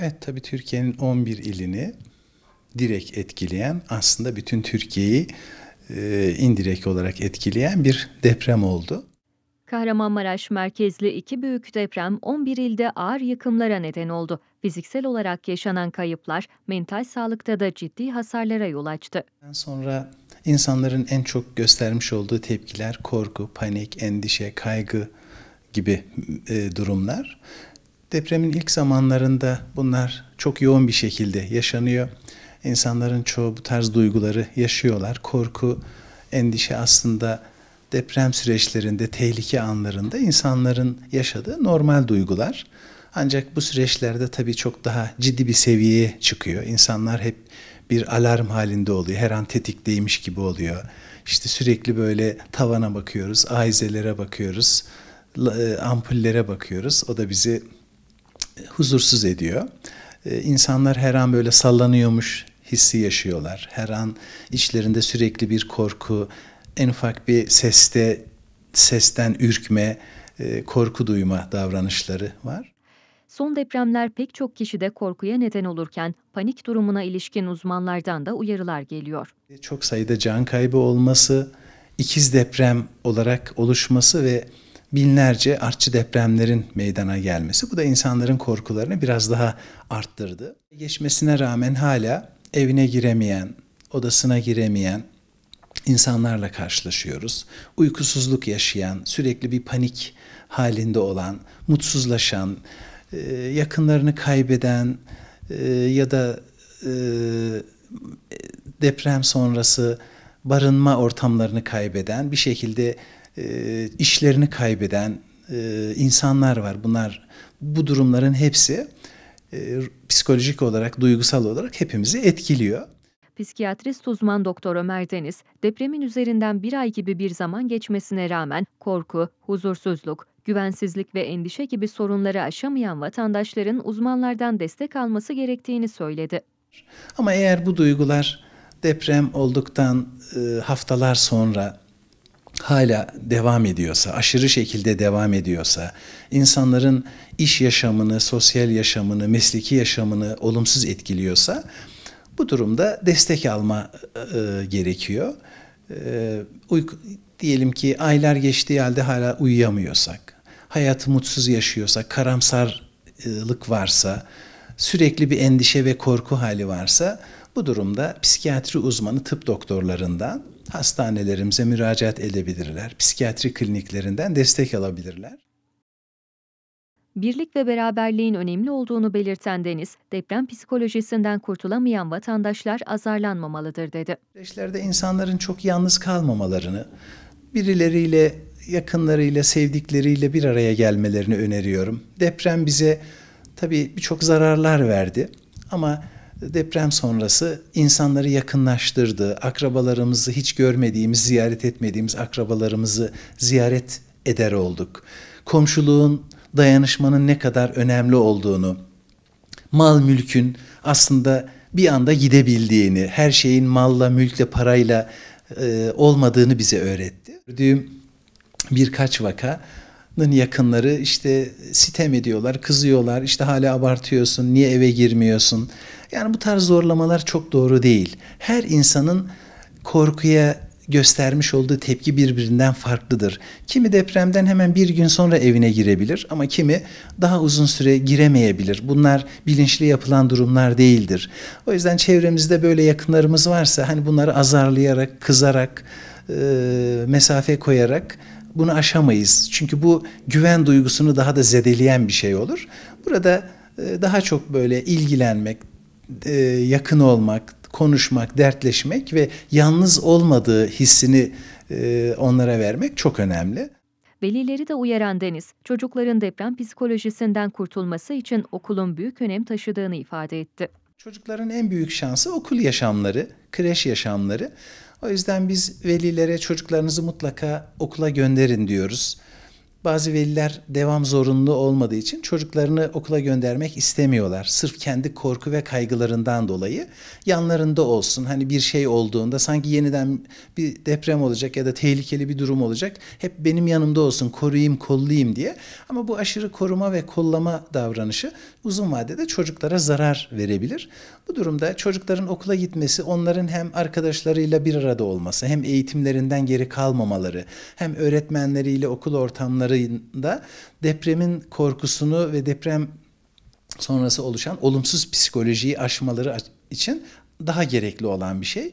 Evet tabii Türkiye'nin 11 ilini direkt etkileyen aslında bütün Türkiye'yi e, indirek olarak etkileyen bir deprem oldu. Kahramanmaraş merkezli iki büyük deprem 11 ilde ağır yıkımlara neden oldu. Fiziksel olarak yaşanan kayıplar mental sağlıkta da ciddi hasarlara yol açtı. Sonra insanların en çok göstermiş olduğu tepkiler korku, panik, endişe, kaygı gibi e, durumlar. Depremin ilk zamanlarında bunlar çok yoğun bir şekilde yaşanıyor. İnsanların çoğu bu tarz duyguları yaşıyorlar. Korku, endişe aslında deprem süreçlerinde, tehlike anlarında insanların yaşadığı normal duygular. Ancak bu süreçlerde tabii çok daha ciddi bir seviyeye çıkıyor. İnsanlar hep bir alarm halinde oluyor. Her an tetikteymiş gibi oluyor. İşte sürekli böyle tavana bakıyoruz, ayizelere bakıyoruz, e, ampullere bakıyoruz. O da bizi huzursuz ediyor. E, insanlar her an böyle sallanıyormuş hissi yaşıyorlar. Her an içlerinde sürekli bir korku, en ufak bir seste, sesten ürkme, e, korku duyma davranışları var. Son depremler pek çok kişide korkuya neden olurken panik durumuna ilişkin uzmanlardan da uyarılar geliyor. E, çok sayıda can kaybı olması, ikiz deprem olarak oluşması ve binlerce artçı depremlerin meydana gelmesi. Bu da insanların korkularını biraz daha arttırdı. Geçmesine rağmen hala evine giremeyen, odasına giremeyen insanlarla karşılaşıyoruz. Uykusuzluk yaşayan, sürekli bir panik halinde olan, mutsuzlaşan, e, yakınlarını kaybeden e, ya da e, deprem sonrası barınma ortamlarını kaybeden bir şekilde e, işlerini kaybeden e, insanlar var. Bunlar bu durumların hepsi e, psikolojik olarak, duygusal olarak hepimizi etkiliyor. Psikiyatrist uzman doktor Ömer Deniz, depremin üzerinden bir ay gibi bir zaman geçmesine rağmen korku, huzursuzluk, güvensizlik ve endişe gibi sorunları aşamayan vatandaşların uzmanlardan destek alması gerektiğini söyledi. Ama eğer bu duygular deprem olduktan e, haftalar sonra hala devam ediyorsa, aşırı şekilde devam ediyorsa, insanların iş yaşamını, sosyal yaşamını, mesleki yaşamını olumsuz etkiliyorsa bu durumda destek alma e, gerekiyor. E, uyku, diyelim ki aylar geçtiği halde hala uyuyamıyorsak, hayatı mutsuz yaşıyorsak, karamsarlık varsa, sürekli bir endişe ve korku hali varsa bu durumda psikiyatri uzmanı tıp doktorlarından hastanelerimize müracaat edebilirler. Psikiyatri kliniklerinden destek alabilirler. Birlik ve beraberliğin önemli olduğunu belirten Deniz, deprem psikolojisinden kurtulamayan vatandaşlar azarlanmamalıdır dedi. Süreçlerde insanların çok yalnız kalmamalarını, birileriyle, yakınlarıyla, sevdikleriyle bir araya gelmelerini öneriyorum. Deprem bize tabii birçok zararlar verdi ama deprem sonrası insanları yakınlaştırdı. Akrabalarımızı hiç görmediğimiz, ziyaret etmediğimiz akrabalarımızı ziyaret eder olduk. Komşuluğun, dayanışmanın ne kadar önemli olduğunu, mal mülkün aslında bir anda gidebildiğini, her şeyin malla, mülkle, parayla e, olmadığını bize öğretti. Gördüğüm birkaç vaka yakınları işte sitem ediyorlar, kızıyorlar, işte hala abartıyorsun, niye eve girmiyorsun, yani bu tarz zorlamalar çok doğru değil. Her insanın korkuya göstermiş olduğu tepki birbirinden farklıdır. Kimi depremden hemen bir gün sonra evine girebilir ama kimi daha uzun süre giremeyebilir. Bunlar bilinçli yapılan durumlar değildir. O yüzden çevremizde böyle yakınlarımız varsa hani bunları azarlayarak, kızarak, e, mesafe koyarak bunu aşamayız. Çünkü bu güven duygusunu daha da zedeleyen bir şey olur. Burada e, daha çok böyle ilgilenmek, e, yakın olmak, konuşmak, dertleşmek ve yalnız olmadığı hissini e, onlara vermek çok önemli. Velileri de uyaran Deniz, çocukların deprem psikolojisinden kurtulması için okulun büyük önem taşıdığını ifade etti. Çocukların en büyük şansı okul yaşamları, kreş yaşamları. O yüzden biz velilere çocuklarınızı mutlaka okula gönderin diyoruz. Bazı veliler devam zorunlu olmadığı için çocuklarını okula göndermek istemiyorlar. Sırf kendi korku ve kaygılarından dolayı yanlarında olsun. Hani bir şey olduğunda sanki yeniden bir deprem olacak ya da tehlikeli bir durum olacak. Hep benim yanımda olsun, koruyayım, kollayayım diye. Ama bu aşırı koruma ve kollama davranışı uzun vadede çocuklara zarar verebilir. Bu durumda çocukların okula gitmesi, onların hem arkadaşlarıyla bir arada olması, hem eğitimlerinden geri kalmamaları, hem öğretmenleriyle okul ortamları ayında depremin korkusunu ve deprem sonrası oluşan olumsuz psikolojiyi aşmaları için daha gerekli olan bir şey.